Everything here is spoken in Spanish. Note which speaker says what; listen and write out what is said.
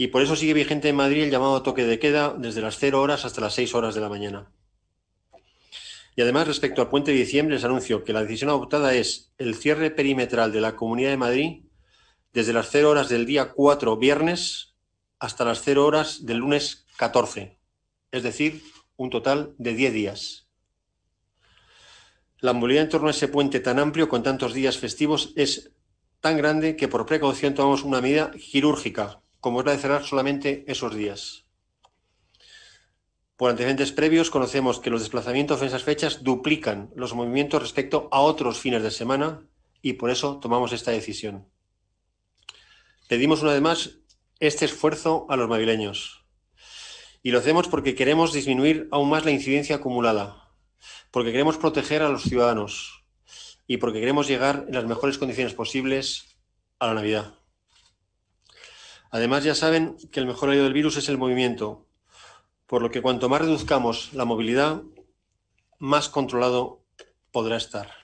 Speaker 1: y por eso sigue vigente en Madrid el llamado toque de queda desde las 0 horas hasta las 6 horas de la mañana. Y además, respecto al puente de diciembre, les anuncio que la decisión adoptada es el cierre perimetral de la Comunidad de Madrid desde las 0 horas del día 4 viernes hasta las 0 horas del lunes 14, es decir, un total de 10 días. La movilidad en torno a ese puente tan amplio, con tantos días festivos, es tan grande que por precaución tomamos una medida quirúrgica como es la de cerrar solamente esos días. Por antecedentes previos conocemos que los desplazamientos en esas fechas duplican los movimientos respecto a otros fines de semana y por eso tomamos esta decisión. Pedimos una vez más este esfuerzo a los madrileños y lo hacemos porque queremos disminuir aún más la incidencia acumulada, porque queremos proteger a los ciudadanos y porque queremos llegar en las mejores condiciones posibles a la Navidad. Además, ya saben que el mejor aliado del virus es el movimiento, por lo que cuanto más reduzcamos la movilidad, más controlado podrá estar.